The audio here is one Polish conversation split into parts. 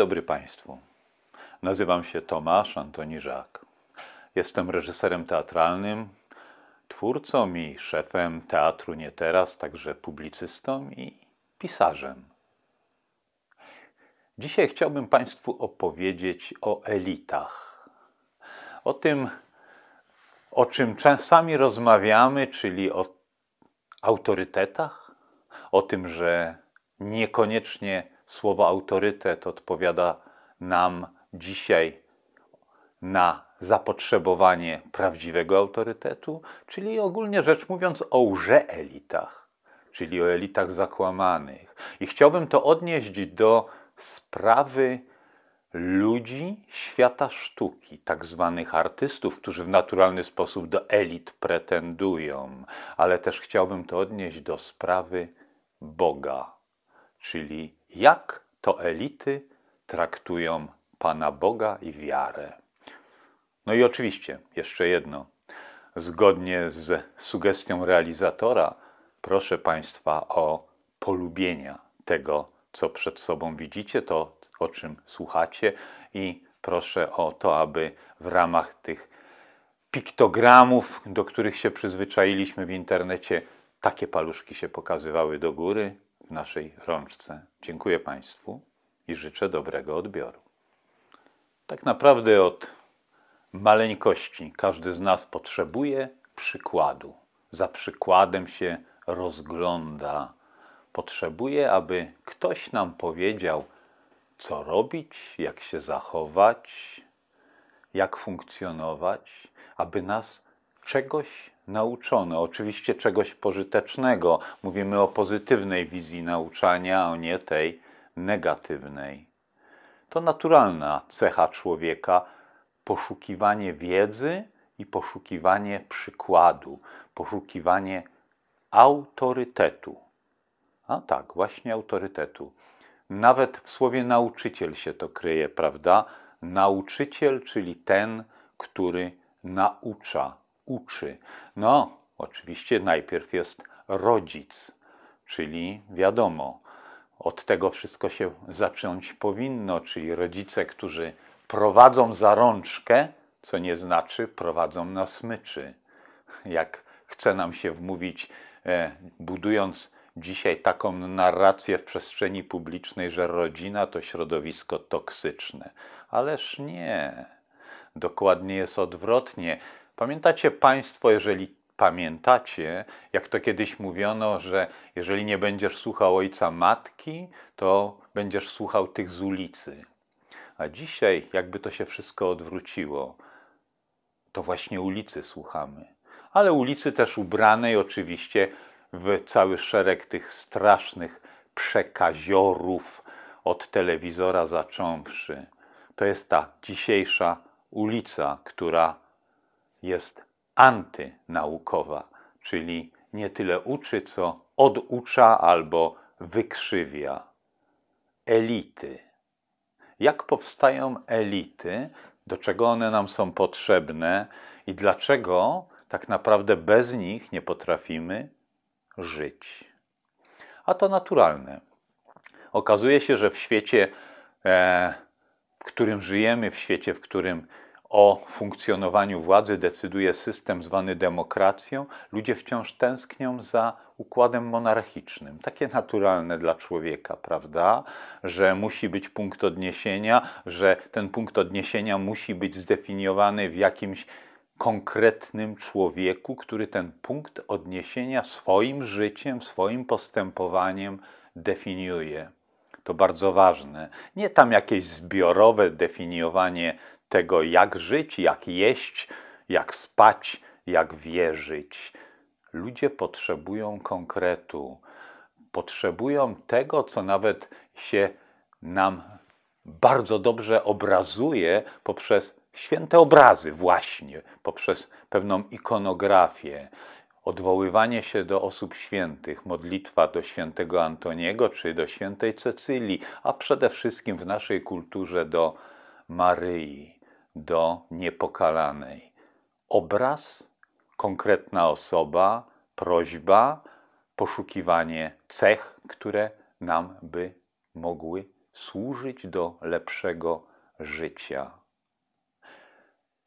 dobry Państwu. Nazywam się Tomasz Antoni Żak. Jestem reżyserem teatralnym, twórcą i szefem teatru nie teraz, także publicystą i pisarzem. Dzisiaj chciałbym Państwu opowiedzieć o elitach. O tym, o czym czasami rozmawiamy, czyli o autorytetach, o tym, że niekoniecznie Słowo autorytet odpowiada nam dzisiaj na zapotrzebowanie prawdziwego autorytetu, czyli ogólnie rzecz mówiąc o łże-elitach, czyli o elitach zakłamanych. I chciałbym to odnieść do sprawy ludzi świata sztuki, tak zwanych artystów, którzy w naturalny sposób do elit pretendują, ale też chciałbym to odnieść do sprawy Boga, czyli jak to elity traktują Pana Boga i wiarę. No i oczywiście, jeszcze jedno. Zgodnie z sugestią realizatora, proszę Państwa o polubienia tego, co przed sobą widzicie, to o czym słuchacie, i proszę o to, aby w ramach tych piktogramów, do których się przyzwyczailiśmy w internecie, takie paluszki się pokazywały do góry, naszej rączce. Dziękuję Państwu i życzę dobrego odbioru. Tak naprawdę od maleńkości każdy z nas potrzebuje przykładu. Za przykładem się rozgląda. Potrzebuje, aby ktoś nam powiedział, co robić, jak się zachować, jak funkcjonować, aby nas czegoś nauczone. Oczywiście czegoś pożytecznego. Mówimy o pozytywnej wizji nauczania, a nie tej negatywnej. To naturalna cecha człowieka poszukiwanie wiedzy i poszukiwanie przykładu, poszukiwanie autorytetu. A tak, właśnie autorytetu. Nawet w słowie nauczyciel się to kryje, prawda? Nauczyciel, czyli ten, który naucza, uczy? No, oczywiście najpierw jest rodzic, czyli wiadomo, od tego wszystko się zacząć powinno, czyli rodzice, którzy prowadzą za rączkę, co nie znaczy prowadzą na smyczy. Jak chce nam się wmówić, e, budując dzisiaj taką narrację w przestrzeni publicznej, że rodzina to środowisko toksyczne. Ależ nie. Dokładnie jest odwrotnie. Pamiętacie Państwo, jeżeli pamiętacie, jak to kiedyś mówiono, że jeżeli nie będziesz słuchał ojca matki, to będziesz słuchał tych z ulicy. A dzisiaj, jakby to się wszystko odwróciło, to właśnie ulicy słuchamy. Ale ulicy też ubranej oczywiście w cały szereg tych strasznych przekaziorów, od telewizora zacząwszy. To jest ta dzisiejsza ulica, która jest antynaukowa, czyli nie tyle uczy, co oducza albo wykrzywia. Elity. Jak powstają elity? Do czego one nam są potrzebne i dlaczego tak naprawdę bez nich nie potrafimy żyć? A to naturalne. Okazuje się, że w świecie, e, w którym żyjemy, w świecie, w którym o funkcjonowaniu władzy decyduje system zwany demokracją, ludzie wciąż tęsknią za układem monarchicznym. Takie naturalne dla człowieka, prawda? Że musi być punkt odniesienia, że ten punkt odniesienia musi być zdefiniowany w jakimś konkretnym człowieku, który ten punkt odniesienia swoim życiem, swoim postępowaniem definiuje. To bardzo ważne. Nie tam jakieś zbiorowe definiowanie tego, jak żyć, jak jeść, jak spać, jak wierzyć. Ludzie potrzebują konkretu, potrzebują tego, co nawet się nam bardzo dobrze obrazuje poprzez święte obrazy, właśnie, poprzez pewną ikonografię. Odwoływanie się do osób świętych, modlitwa do świętego Antoniego czy do świętej Cecylii, a przede wszystkim w naszej kulturze do Maryi do niepokalanej. Obraz, konkretna osoba, prośba, poszukiwanie cech, które nam by mogły służyć do lepszego życia.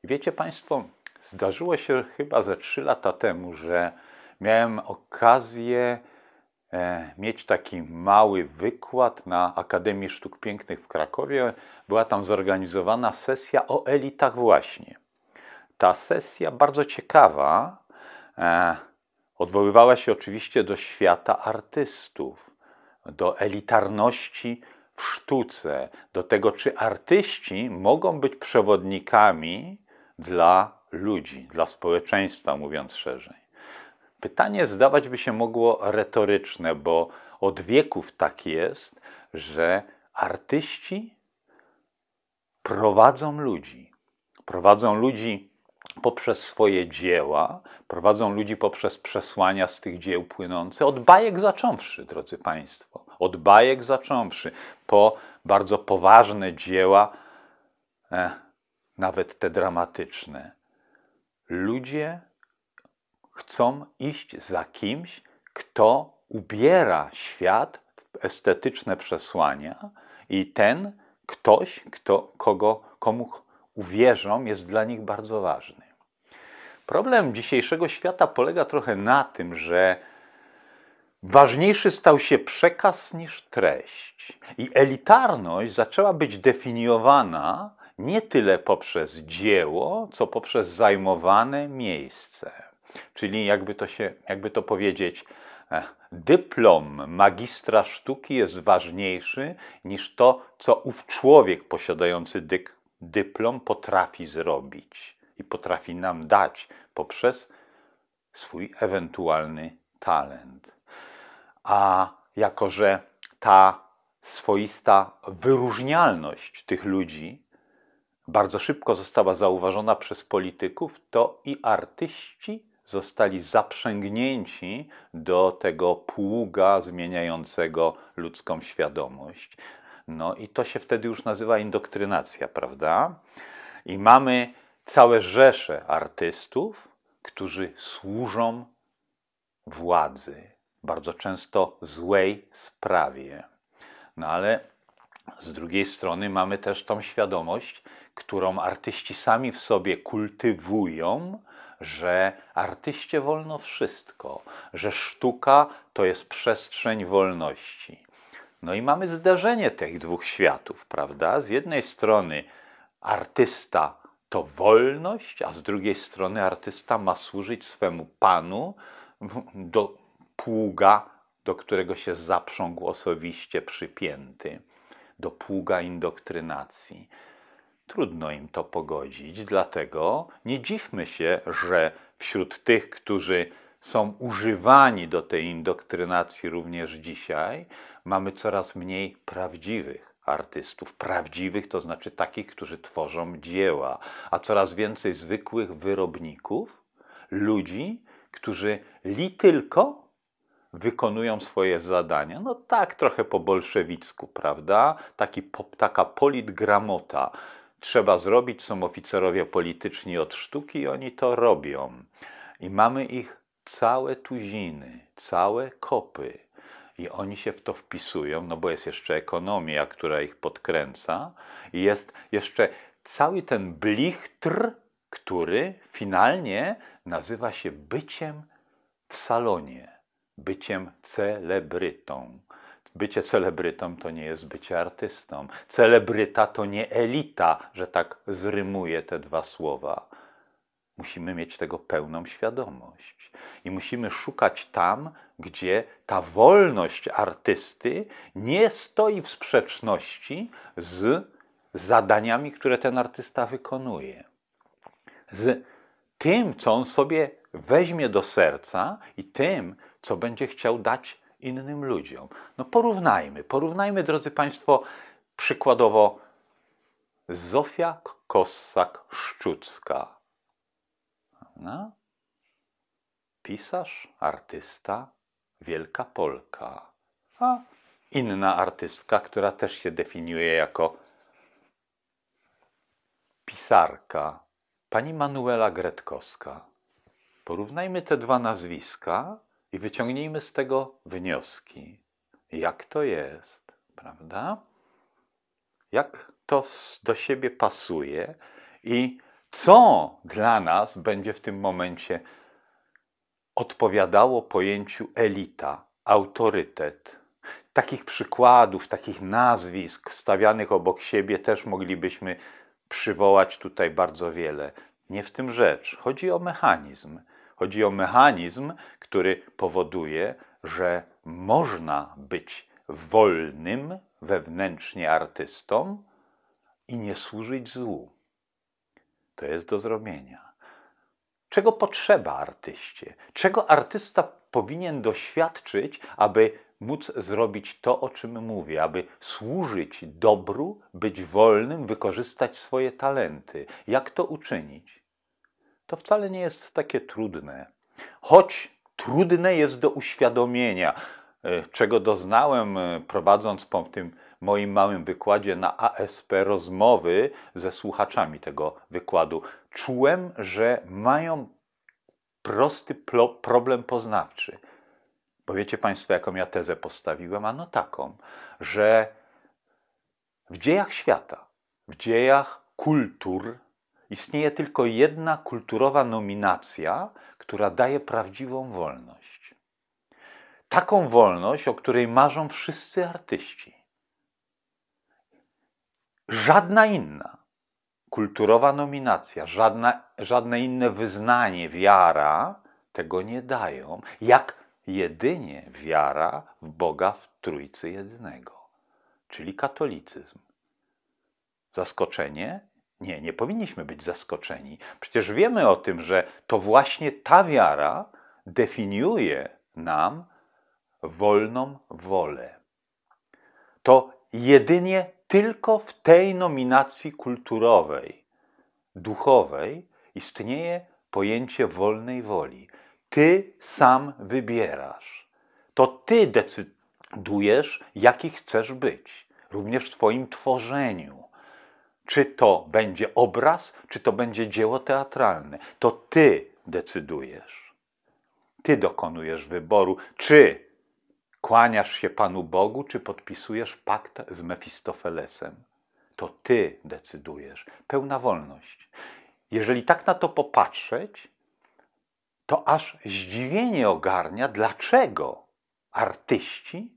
Wiecie Państwo, zdarzyło się chyba ze trzy lata temu, że miałem okazję E, mieć taki mały wykład na Akademii Sztuk Pięknych w Krakowie. Była tam zorganizowana sesja o elitach właśnie. Ta sesja bardzo ciekawa. E, odwoływała się oczywiście do świata artystów, do elitarności w sztuce, do tego, czy artyści mogą być przewodnikami dla ludzi, dla społeczeństwa, mówiąc szerzej. Pytanie zdawać by się mogło retoryczne, bo od wieków tak jest, że artyści prowadzą ludzi. Prowadzą ludzi poprzez swoje dzieła, prowadzą ludzi poprzez przesłania z tych dzieł płynące, od bajek zacząwszy, drodzy Państwo, od bajek zacząwszy, po bardzo poważne dzieła, e, nawet te dramatyczne. Ludzie chcą iść za kimś, kto ubiera świat w estetyczne przesłania i ten ktoś, kto, kogo, komu uwierzą, jest dla nich bardzo ważny. Problem dzisiejszego świata polega trochę na tym, że Ważniejszy stał się przekaz niż treść, i elitarność zaczęła być definiowana nie tyle poprzez dzieło, co poprzez zajmowane miejsce. Czyli jakby to się, jakby to powiedzieć, e, dyplom magistra sztuki jest ważniejszy niż to, co ów człowiek posiadający dy dyplom potrafi zrobić i potrafi nam dać poprzez swój ewentualny talent. A jako, że ta swoista wyróżnialność tych ludzi bardzo szybko została zauważona przez polityków, to i artyści zostali zaprzęgnięci do tego pługa zmieniającego ludzką świadomość. No i to się wtedy już nazywa indoktrynacja, prawda? I mamy całe rzesze artystów, którzy służą władzy, bardzo często złej sprawie. No ale z drugiej strony mamy też tą świadomość, którą artyści sami w sobie kultywują, że artyście wolno wszystko, że sztuka to jest przestrzeń wolności. No i mamy zderzenie tych dwóch światów, prawda? Z jednej strony artysta to wolność, a z drugiej strony artysta ma służyć swemu panu do pługa, do którego się zaprzągł osobiście przypięty, do pługa indoktrynacji. Trudno im to pogodzić, dlatego nie dziwmy się, że wśród tych, którzy są używani do tej indoktrynacji również dzisiaj, mamy coraz mniej prawdziwych artystów. Prawdziwych to znaczy takich, którzy tworzą dzieła, a coraz więcej zwykłych wyrobników, ludzi, którzy li tylko wykonują swoje zadania. No tak, trochę po bolszewicku, prawda? Taki, po, taka politgramota trzeba zrobić. Są oficerowie polityczni od sztuki i oni to robią. I mamy ich całe tuziny, całe kopy. I oni się w to wpisują, no bo jest jeszcze ekonomia, która ich podkręca, i jest jeszcze cały ten blichtr, który finalnie nazywa się byciem w salonie, byciem celebrytą. Bycie celebrytą to nie jest bycie artystą. Celebryta to nie elita, że tak zrymuje te dwa słowa. Musimy mieć tego pełną świadomość i musimy szukać tam, gdzie ta wolność artysty nie stoi w sprzeczności z zadaniami, które ten artysta wykonuje, z tym, co on sobie weźmie do serca i tym, co będzie chciał dać innym ludziom. No porównajmy, porównajmy, drodzy Państwo, przykładowo Zofia Kossak-Szczucka. No. Pisarz, artysta, wielka Polka. A inna artystka, która też się definiuje jako pisarka, pani Manuela Gretkowska. Porównajmy te dwa nazwiska i wyciągnijmy z tego wnioski, jak to jest, prawda? Jak to do siebie pasuje i co dla nas będzie w tym momencie odpowiadało pojęciu elita, autorytet. Takich przykładów, takich nazwisk stawianych obok siebie też moglibyśmy przywołać tutaj bardzo wiele. Nie w tym rzecz. Chodzi o mechanizm. Chodzi o mechanizm, który powoduje, że można być wolnym wewnętrznie artystą i nie służyć złu. To jest do zrobienia. Czego potrzeba artyście? Czego artysta powinien doświadczyć, aby móc zrobić to, o czym mówię, aby służyć dobru, być wolnym, wykorzystać swoje talenty? Jak to uczynić? to wcale nie jest takie trudne. Choć trudne jest do uświadomienia, e, czego doznałem e, prowadząc po tym moim małym wykładzie na ASP rozmowy ze słuchaczami tego wykładu. Czułem, że mają prosty problem poznawczy. Bo wiecie Państwo, jaką ja tezę postawiłem? Ano taką, że w dziejach świata, w dziejach kultur Istnieje tylko jedna kulturowa nominacja, która daje prawdziwą wolność. Taką wolność, o której marzą wszyscy artyści. Żadna inna kulturowa nominacja, żadna, żadne inne wyznanie, wiara tego nie dają, jak jedynie wiara w Boga w Trójcy Jednego, czyli katolicyzm. Zaskoczenie? Nie, nie powinniśmy być zaskoczeni. Przecież wiemy o tym, że to właśnie ta wiara definiuje nam wolną wolę. To jedynie tylko w tej nominacji kulturowej, duchowej istnieje pojęcie wolnej woli. Ty sam wybierasz. To ty decydujesz, jaki chcesz być, również w Twoim tworzeniu. Czy to będzie obraz, czy to będzie dzieło teatralne. To ty decydujesz. Ty dokonujesz wyboru, czy kłaniasz się Panu Bogu, czy podpisujesz pakt z Mefistofelesem. To ty decydujesz. Pełna wolność. Jeżeli tak na to popatrzeć, to aż zdziwienie ogarnia, dlaczego artyści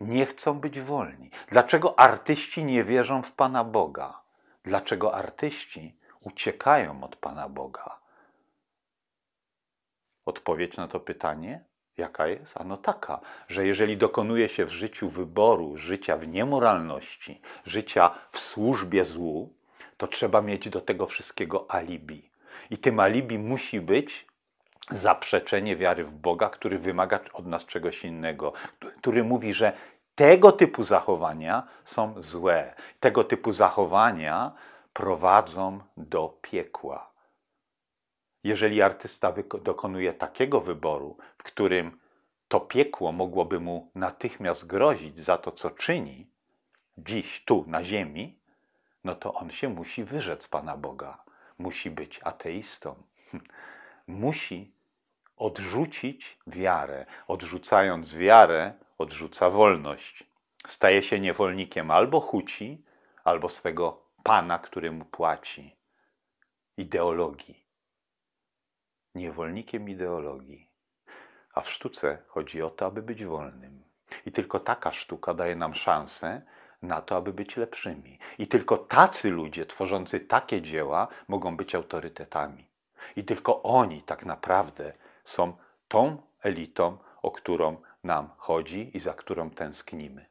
nie chcą być wolni, dlaczego artyści nie wierzą w Pana Boga. Dlaczego artyści uciekają od Pana Boga? Odpowiedź na to pytanie jaka jest? Ano taka, że jeżeli dokonuje się w życiu wyboru życia w niemoralności, życia w służbie złu, to trzeba mieć do tego wszystkiego alibi. I tym alibi musi być zaprzeczenie wiary w Boga, który wymaga od nas czegoś innego, który mówi, że tego typu zachowania są złe. Tego typu zachowania prowadzą do piekła. Jeżeli artysta dokonuje takiego wyboru, w którym to piekło mogłoby mu natychmiast grozić za to, co czyni, dziś, tu, na ziemi, no to on się musi wyrzec Pana Boga. Musi być ateistą. musi odrzucić wiarę. Odrzucając wiarę, odrzuca wolność. Staje się niewolnikiem albo huci, albo swego pana, który mu płaci. Ideologii. Niewolnikiem ideologii. A w sztuce chodzi o to, aby być wolnym. I tylko taka sztuka daje nam szansę na to, aby być lepszymi. I tylko tacy ludzie tworzący takie dzieła mogą być autorytetami. I tylko oni tak naprawdę są tą elitą, o którą nam chodzi i za którą tęsknimy.